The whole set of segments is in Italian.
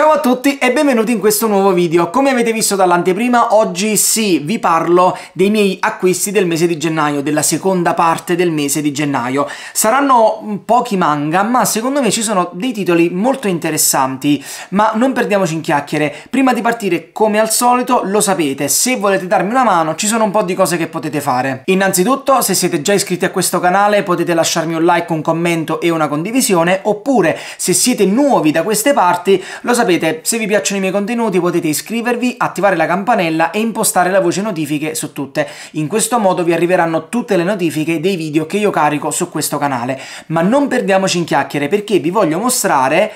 Ciao a tutti e benvenuti in questo nuovo video. Come avete visto dall'anteprima, oggi sì, vi parlo dei miei acquisti del mese di gennaio, della seconda parte del mese di gennaio. Saranno pochi manga, ma secondo me ci sono dei titoli molto interessanti, ma non perdiamoci in chiacchiere. Prima di partire, come al solito, lo sapete, se volete darmi una mano, ci sono un po' di cose che potete fare. Innanzitutto, se siete già iscritti a questo canale, potete lasciarmi un like, un commento e una condivisione, oppure se siete nuovi da queste parti, lo sapete sapete, se vi piacciono i miei contenuti potete iscrivervi, attivare la campanella e impostare la voce notifiche su tutte. In questo modo vi arriveranno tutte le notifiche dei video che io carico su questo canale. Ma non perdiamoci in chiacchiere perché vi voglio mostrare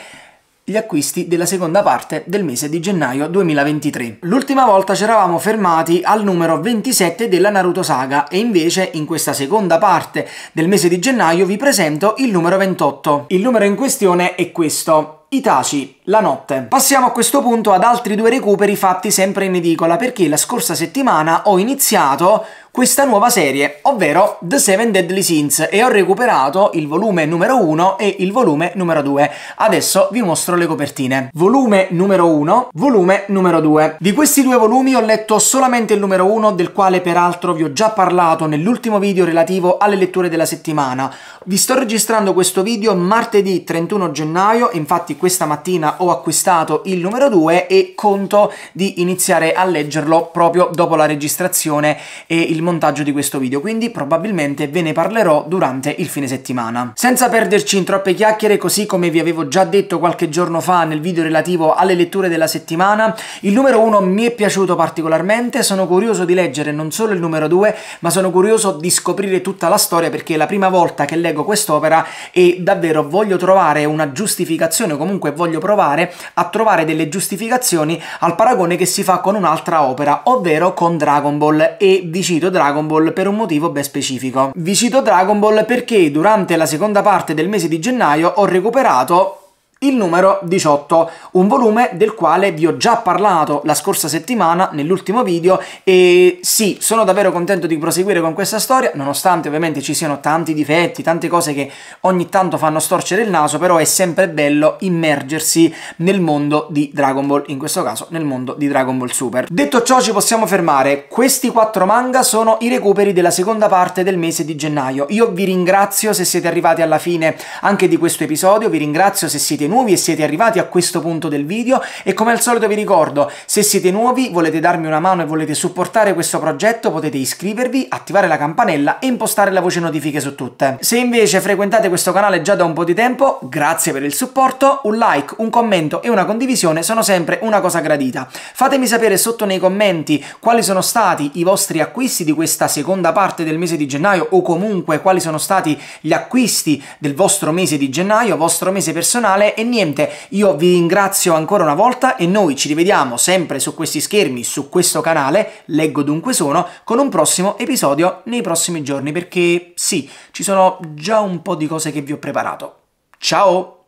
gli acquisti della seconda parte del mese di gennaio 2023. L'ultima volta ci eravamo fermati al numero 27 della Naruto Saga e invece in questa seconda parte del mese di gennaio vi presento il numero 28. Il numero in questione è questo. Itachi, la notte. Passiamo a questo punto ad altri due recuperi fatti sempre in edicola perché la scorsa settimana ho iniziato questa nuova serie, ovvero The Seven Deadly Sins, e ho recuperato il volume numero 1 e il volume numero 2. Adesso vi mostro le copertine. Volume numero 1, volume numero 2. Di questi due volumi ho letto solamente il numero 1, del quale peraltro vi ho già parlato nell'ultimo video relativo alle letture della settimana. Vi sto registrando questo video martedì 31 gennaio, infatti questa mattina ho acquistato il numero 2 e conto di iniziare a leggerlo proprio dopo la registrazione e il il montaggio di questo video, quindi probabilmente ve ne parlerò durante il fine settimana. Senza perderci in troppe chiacchiere, così come vi avevo già detto qualche giorno fa nel video relativo alle letture della settimana, il numero 1 mi è piaciuto particolarmente, sono curioso di leggere non solo il numero 2, ma sono curioso di scoprire tutta la storia perché è la prima volta che leggo quest'opera e davvero voglio trovare una giustificazione, comunque voglio provare a trovare delle giustificazioni al paragone che si fa con un'altra opera, ovvero con Dragon Ball e vi cito Dragon Ball per un motivo ben specifico. Vi cito Dragon Ball perché durante la seconda parte del mese di gennaio ho recuperato il numero 18, un volume del quale vi ho già parlato la scorsa settimana nell'ultimo video e sì, sono davvero contento di proseguire con questa storia, nonostante ovviamente ci siano tanti difetti, tante cose che ogni tanto fanno storcere il naso, però è sempre bello immergersi nel mondo di Dragon Ball, in questo caso nel mondo di Dragon Ball Super. Detto ciò ci possiamo fermare, questi quattro manga sono i recuperi della seconda parte del mese di gennaio. Io vi ringrazio se siete arrivati alla fine anche di questo episodio, vi ringrazio se siete nuovi e siete arrivati a questo punto del video e come al solito vi ricordo, se siete nuovi, volete darmi una mano e volete supportare questo progetto, potete iscrivervi, attivare la campanella e impostare la voce notifiche su tutte. Se invece frequentate questo canale già da un po' di tempo, grazie per il supporto, un like, un commento e una condivisione sono sempre una cosa gradita. Fatemi sapere sotto nei commenti quali sono stati i vostri acquisti di questa seconda parte del mese di gennaio o comunque quali sono stati gli acquisti del vostro mese di gennaio, vostro mese personale e e niente, io vi ringrazio ancora una volta e noi ci rivediamo sempre su questi schermi, su questo canale, leggo dunque sono, con un prossimo episodio nei prossimi giorni, perché sì, ci sono già un po' di cose che vi ho preparato. Ciao!